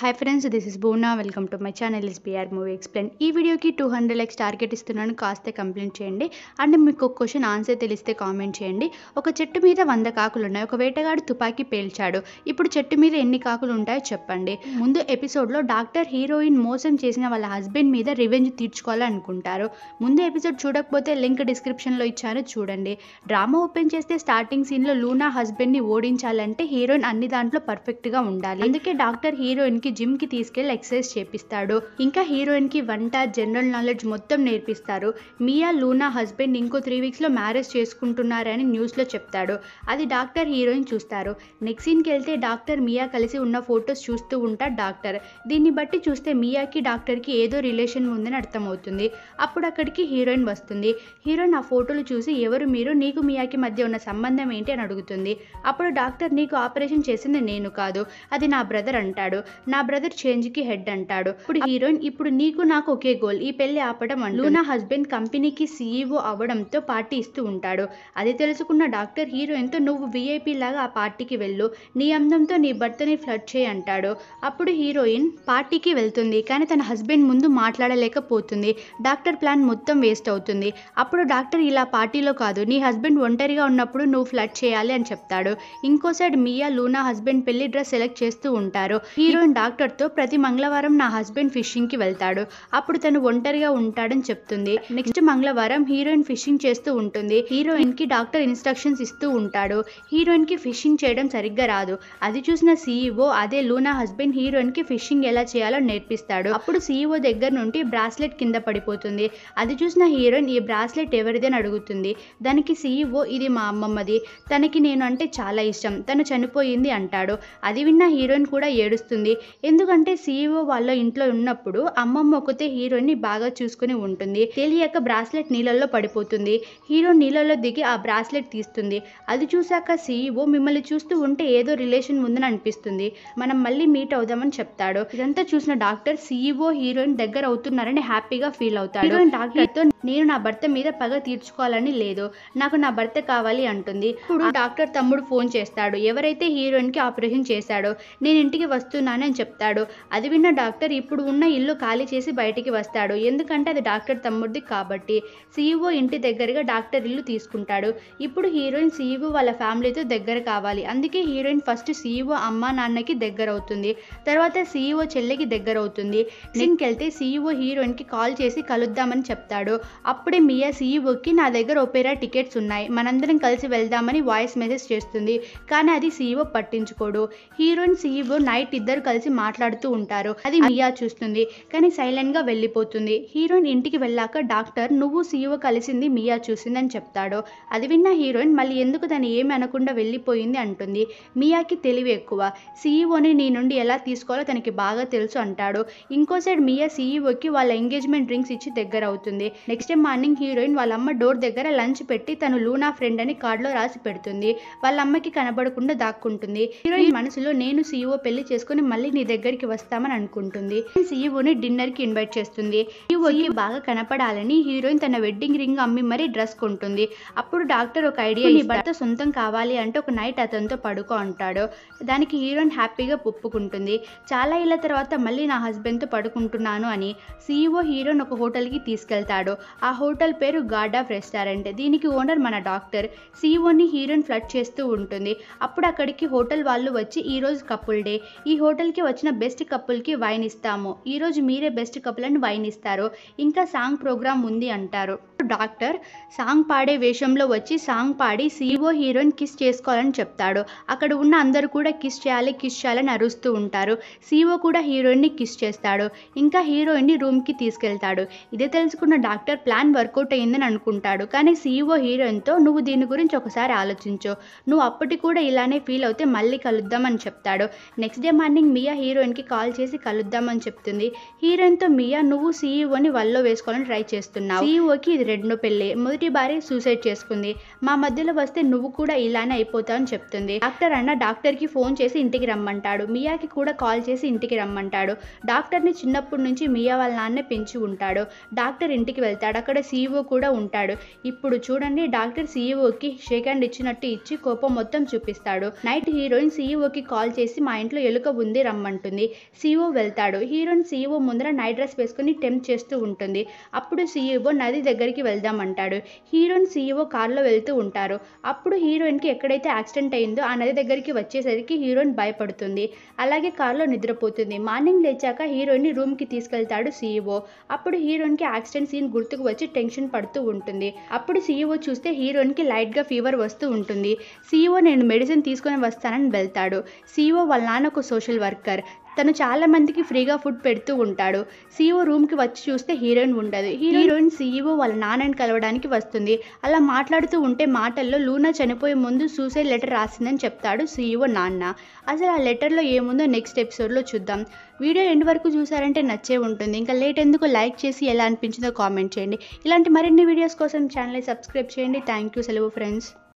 hi friends this is బూనా welcome to my channel is BR movie explain ఈ వీడియోకి two hundred likes target ఇస్తున్నాను కాస్త complaint చేయండి అండ్ మీకు ఒక క్వశ్చన్ ఆన్సర్ తెలిస్తే కామెంట్ చేయండి ఒక చెట్టు మీద వంద కాకులు ఉన్నాయి ఒక వేటగాడు తుపాకీ పేల్చాడు ఇప్పుడు చెట్టు మీద ఎన్ని కాకులు ఉంటాయో చెప్పండి ముందు ఎపిసోడ్లో డాక్టర్ హీరోయిన్ మోసం చేసిన వాళ్ళ హస్బెండ్ మీద రివెంజ్ తీర్చుకోవాలనుకుంటారు ముందు ఎపిసోడ్ చూడకపోతే లింక్ డిస్క్రిప్షన్లో ఇచ్చాను చూడండి డ్రామా ఓపెన్ చేస్తే స్టార్టింగ్ సీన్లో లూనా హస్బెండ్ని ఓడించాలంటే హీరోయిన్ అన్ని దాంట్లో పర్ఫెక్ట్గా ఉండాలి అందుకే డాక్టర్ హీరోయిన్కి కి జిమ్ కి తీసుకెళ్లి ఎక్సర్సైజ్ చేపిస్తాడు ఇంకా హీరోయిన్ కి వంట జనరల్ నాలెడ్జ్ మొత్తం నేర్పిస్తారు మియా లూనా హస్బెండ్ ఇంకో త్రీ వీక్స్ లో మ్యారేజ్ చేసుకుంటున్నారని న్యూస్ లో చెప్తాడు అది డాక్టర్ హీరోయిన్ చూస్తారు నెక్స్ట్ సీన్కి వెళ్తే డాక్టర్ మియా కలిసి ఉన్న ఫొటోస్ చూస్తూ ఉంటాడు డాక్టర్ దీన్ని బట్టి చూస్తే మియాకి డాక్టర్ కి ఏదో రిలేషన్ ఉందని అర్థమవుతుంది అప్పుడు అక్కడికి హీరోయిన్ వస్తుంది హీరోయిన్ ఆ ఫోటోలు చూసి ఎవరు మీరు నీకు మియాకి మధ్య ఉన్న సంబంధం ఏంటి అని అడుగుతుంది అప్పుడు డాక్టర్ నీకు ఆపరేషన్ చేసింది నేను కాదు అది నా బ్రదర్ అంటాడు నా నా బ్రదర్ చేంజ్ కి హెడ్ అంటాడు ఇప్పుడు హీరోయిన్ ఇప్పుడు నీకు నాకు ఒకే గోల్ ఈ పెళ్లి ఆపడం లూనా హస్బెండ్ కంపెనీకి సీఈఓ అవడంతో పార్టీ ఇస్తూ ఉంటాడు అది తెలుసుకున్న డాక్టర్ హీరోయిన్ తో నువ్వు విఐపి లాగా ఆ పార్టీకి వెళ్ళు నీ అందంతో నీ భర్తని ఫ్లడ్ చేయి అంటాడు అప్పుడు హీరోయిన్ పార్టీకి వెళ్తుంది కానీ తన హస్బెండ్ ముందు మాట్లాడలేకపోతుంది డాక్టర్ ప్లాన్ మొత్తం వేస్ట్ అవుతుంది అప్పుడు డాక్టర్ ఇలా పార్టీలో కాదు నీ హస్బెండ్ ఒంటరిగా ఉన్నప్పుడు నువ్వు ఫ్లడ్ చేయాలి అని చెప్తాడు ఇంకో సైడ్ మియా లూనా హస్బెండ్ పెళ్లి డ్రెస్ సెలెక్ట్ చేస్తూ ఉంటారు హీరోయిన్ డాక్టర్ డాక్టర్తో ప్రతి మంగళవారం నా హస్బెండ్ ఫిషింగ్కి వెళ్తాడు అప్పుడు తను ఒంటరిగా ఉంటాడని చెప్తుంది నెక్స్ట్ మంగళవారం హీరోయిన్ ఫిషింగ్ చేస్తూ ఉంటుంది హీరోయిన్ కి డాక్టర్ ఇన్స్ట్రక్షన్స్ ఇస్తూ ఉంటాడు హీరోయిన్ కి ఫిషింగ్ చేయడం సరిగ్గా రాదు అది చూసిన సీఈఓ అదే లూనా హస్బెండ్ హీరోయిన్ కి ఫిషింగ్ ఎలా చేయాలో నేర్పిస్తాడు అప్పుడు సీఈఓ దగ్గర నుండి బ్రాస్లెట్ కింద పడిపోతుంది అది చూసిన హీరోయిన్ ఈ బ్రాస్లెట్ ఎవరిదని అడుగుతుంది దానికి సీఈఓ ఇది మా అమ్మమ్మది తనకి నేను అంటే చాలా ఇష్టం తను చనిపోయింది అంటాడు అది విన్న హీరోయిన్ కూడా ఏడుస్తుంది ఎందుకంటే సీఈఓ e వాళ్ళ ఇంట్లో ఉన్నప్పుడు అమ్మమ్మ ఒకతే హీరోని బాగా చూసుకుని ఉంటుంది తెలియక బ్రాస్లెట్ నీళ్ళల్లో పడిపోతుంది హీరో నీళ్ళల్లో దిగి ఆ బ్రాస్లెట్ తీస్తుంది అది చూశాక సీఈఓ e మిమ్మల్ని చూస్తూ ఉంటే ఏదో రిలేషన్ ఉందని అనిపిస్తుంది మనం మళ్ళీ మీట్ అవుదామని చెప్తాడు ఇదంతా చూసిన డాక్టర్ సీఈఓ e హీరోయిన్ దగ్గర అవుతున్నారని హ్యాపీగా ఫీల్ అవుతాడు డాక్టర్తో నేను నా భర్త మీద పగ తీర్చుకోవాలని లేదు నాకు నా భర్త కావాలి అంటుంది ఇప్పుడు డాక్టర్ తమ్ముడు ఫోన్ చేస్తాడు ఎవరైతే హీరోయిన్ కి ఆపరేషన్ చేశాడో నేను ఇంటికి వస్తున్నానని చెప్తాడు అది విన్న డాక్టర్ ఇప్పుడు ఉన్న ఇల్లు ఖాళీ చేసి బయటికి వస్తాడు ఎందుకంటే అది డాక్టర్ తమ్ముడిది కాబట్టి సీఈఓ ఇంటి దగ్గరగా డాక్టర్ ఇల్లు తీసుకుంటాడు ఇప్పుడు హీరోయిన్ సీఈఓ వాళ్ళ ఫ్యామిలీతో దగ్గర కావాలి అందుకే హీరోయిన్ ఫస్ట్ సీఈఓ అమ్మ నాన్నకి దగ్గర అవుతుంది తర్వాత సీఈఓ చెల్లెకి దగ్గర అవుతుంది దీనికి వెళ్తే సీఈఓ కి కాల్ చేసి కలుద్దామని చెప్తాడు అప్పుడే మియా సీఈఓకి నా దగ్గర ఒపేరా టికెట్స్ ఉన్నాయి మనందరం కలిసి వెళ్దామని వాయిస్ మెసేజ్ చేస్తుంది కానీ అది సీఈఓ పట్టించుకోడు హీరోయిన్ సీఈఓ నైట్ ఇద్దరు కలిసి కలిసి మాట్లాడుతూ ఉంటారు అది మియా చూస్తుంది కానీ సైలెంట్ గా వెళ్ళిపోతుంది హీరోయిన్ ఇంటికి వెళ్ళాక డాక్టర్ నువ్వు సీఈఓ కలిసింది మియా చూసిందని చెప్తాడు అది విన్న హీరోయిన్ మళ్ళీ ఎందుకు తను ఏమి అనకుండా వెళ్ళిపోయింది అంటుంది మియాకి తెలివి ఎక్కువ సీఈఓని నీ నుండి ఎలా తీసుకోవాలో తనకి బాగా తెలుసు అంటాడు ఇంకో సైడ్ మియా సీఈఓకి వాళ్ళ ఎంగేజ్మెంట్ డ్రింక్స్ ఇచ్చి దగ్గర అవుతుంది నెక్స్ట్ డే మార్నింగ్ హీరోయిన్ వాళ్ళ అమ్మ డోర్ దగ్గర లంచ్ పెట్టి తను లూనా ఫ్రెండ్ అని కార్డులో రాసి పెడుతుంది వాళ్ళ అమ్మకి కనబడకుండా దాక్కుంటుంది హీరోయిన్ మనసులో నేను సీఈఓ పెళ్లి చేసుకుని మళ్ళీ నీ దగ్గరికి వస్తామని అనుకుంటుంది సీఈఓని కి ఇన్వైట్ చేస్తుంది సీఈఓకి బాగా కనపడాలని హీరోయిన్ తన వెడ్డింగ్ రింగ్ అమ్మి మరీ డ్రెస్ కొంటుంది అప్పుడు డాక్టర్ ఒక ఐడియా నీ భర్త సొంతం కావాలి అంటే ఒక నైట్ అతనితో పడుకో అంటాడు దానికి హీరోయిన్ హ్యాపీగా ఒప్పుకుంటుంది చాలా ఇళ్ల తర్వాత మళ్ళీ నా హస్బెండ్తో పడుకుంటున్నాను అని సీఈఓ హీరోయిన్ ఒక హోటల్కి తీసుకెళ్తాడు ఆ హోటల్ పేరు గార్డ్ ఆఫ్ రెస్టారెంట్ దీనికి ఓనర్ మన డాక్టర్ సీఈఓని హీరోయిన్ ఫ్లడ్ చేస్తూ ఉంటుంది అప్పుడు అక్కడికి హోటల్ వాళ్ళు వచ్చి ఈరోజు కపుల్ డే ఈ హోటల్కి వచ్చిన బెస్ట్ కప్పుల్కి వైన్ ఇస్తాము ఈరోజు మీరే బెస్ట్ కపుల్ అని వైన్ ఇస్తారు ఇంకా సాంగ్ ప్రోగ్రామ్ ఉంది అంటారు డాక్టర్ సాంగ్ పాడే వేషంలో వచ్చి సాంగ్ పాడి సీఓ e హీరోయిన్ కిస్ చేసుకోవాలని చెప్తాడు అక్కడ ఉన్న అందరూ కూడా కిస్ చేయాలి కిస్ చేయాలని అరుస్తూ ఉంటారు సీఓ e కూడా హీరోయిన్ని కిస్ చేస్తాడు ఇంకా హీరోయిన్ని రూమ్కి తీసుకెళ్తాడు ఇదే తెలుసుకున్న డాక్టర్ ప్లాన్ వర్కౌట్ అయ్యిందని అనుకుంటాడు కానీ సీఈఓ e హీరోయిన్తో నువ్వు దీని గురించి ఒకసారి ఆలోచించు నువ్వు అప్పటి కూడా ఇలానే ఫీల్ అవుతే మళ్ళీ కలుద్దామని చెప్తాడు నెక్స్ట్ డే మార్నింగ్ మియా హీరోయిన్కి కాల్ చేసి కలుద్దామని చెప్తుంది హీరోయిన్తో మియా నువ్వు సీఈఓని వల్లో వేసుకోవాలని ట్రై చేస్తున్నావు సీఈఓకి ఇది రెండో పెళ్ళి మొదటి భార్య సూసైడ్ చేసుకుంది మా మధ్యలో వస్తే నువ్వు కూడా ఇలానే అయిపోతావు అని చెప్తుంది డాక్టర్ అన్న డాక్టర్కి ఫోన్ చేసి ఇంటికి రమ్మంటాడు మియాకి కూడా కాల్ చేసి ఇంటికి రమ్మంటాడు డాక్టర్ని చిన్నప్పటి నుంచి మియా వాళ్ళ నాన్నే పెంచి ఉంటాడు డాక్టర్ ఇంటికి వెళ్తాడు అక్కడ సీఈఓ కూడా ఉంటాడు ఇప్పుడు చూడండి డాక్టర్ సీఈఓకి షేక్ హ్యాండ్ ఇచ్చినట్టు ఇచ్చి కోపం మొత్తం చూపిస్తాడు నైట్ హీరోయిన్ సీఈఓకి కాల్ చేసి మా ఇంట్లో ఎలుక ఉంది రమ్మ వెళ్దామంటుంది సీఈఓ e వెళ్తాడు హీరోయిన్ సీఈఓ e ముందర నైట్ డ్రెస్ వేసుకుని టెంప్ చేస్తూ ఉంటుంది అప్పుడు సీఈఓ e నది దగ్గరికి వెళ్దామంటాడు హీరోయిన్ సీఈఓ కారులో వెళ్తూ ఉంటారు అప్పుడు హీరోయిన్కి ఎక్కడైతే యాక్సిడెంట్ అయిందో ఆ నది దగ్గరికి వచ్చేసరికి హీరోయిన్ భయపడుతుంది అలాగే కారులో నిద్రపోతుంది మార్నింగ్ లేచాక హీరోయిన్ని రూమ్కి తీసుకెళ్తాడు సీఈఓ అప్పుడు హీరోయిన్కి యాక్సిడెంట్ సీన్ గుర్తుకు వచ్చి టెన్షన్ పడుతూ ఉంటుంది అప్పుడు సీఈఓ చూస్తే హీరోయిన్కి లైట్గా ఫీవర్ వస్తూ ఉంటుంది సీఈఓ నేను మెడిసిన్ తీసుకొని వస్తానని వెళ్తాడు సీఈఓ వాళ్ళ నాన్న ఒక సోషల్ వర్కర్ డైరెక్టర్ తను చాలా మందికి ఫ్రీగా ఫుడ్ పెడుతూ ఉంటాడు సీఈఓ రూమ్కి వచ్చి చూస్తే హీరోయిన్ ఉండదు హీరోయిన్ సీఈఓ వాళ్ళ నాన్నని కలవడానికి వస్తుంది అలా మాట్లాడుతూ ఉంటే మాటల్లో లూనా చనిపోయే ముందు సూసైడ్ లెటర్ రాసిందని చెప్తాడు సీఈఓ నాన్న అసలు ఆ లెటర్లో ఏముందో నెక్స్ట్ ఎపిసోడ్లో చూద్దాం వీడియో ఎండ్ వరకు చూసారంటే నచ్చే ఉంటుంది ఇంకా లేట్ ఎందుకు లైక్ చేసి ఎలా అనిపించిందో కామెంట్ చేయండి ఇలాంటి మరిన్ని వీడియోస్ కోసం ఛానల్ని సబ్స్క్రైబ్ చేయండి థ్యాంక్ యూ సెలవు ఫ్రెండ్స్